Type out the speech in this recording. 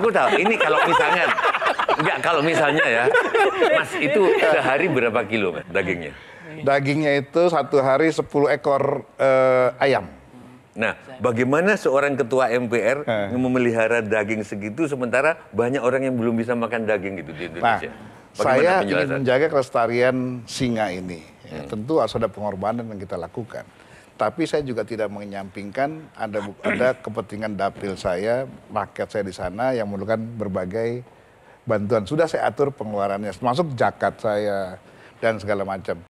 Aku tahu. Ini kalau misalnya, enggak kalau misalnya ya, Mas itu sehari berapa kilo mas, dagingnya? Dagingnya itu satu hari 10 ekor eh, ayam. Nah, bagaimana seorang ketua MPR eh. memelihara daging segitu sementara banyak orang yang belum bisa makan daging gitu di Indonesia? Nah, saya ingin menjaga kelestarian singa ini. Ya, hmm. Tentu harus ada pengorbanan yang kita lakukan. Tapi saya juga tidak menyampingkan ada ada kepentingan dapil saya, rakyat saya di sana yang memerlukan berbagai bantuan. Sudah saya atur pengeluarannya, termasuk jakat saya dan segala macam.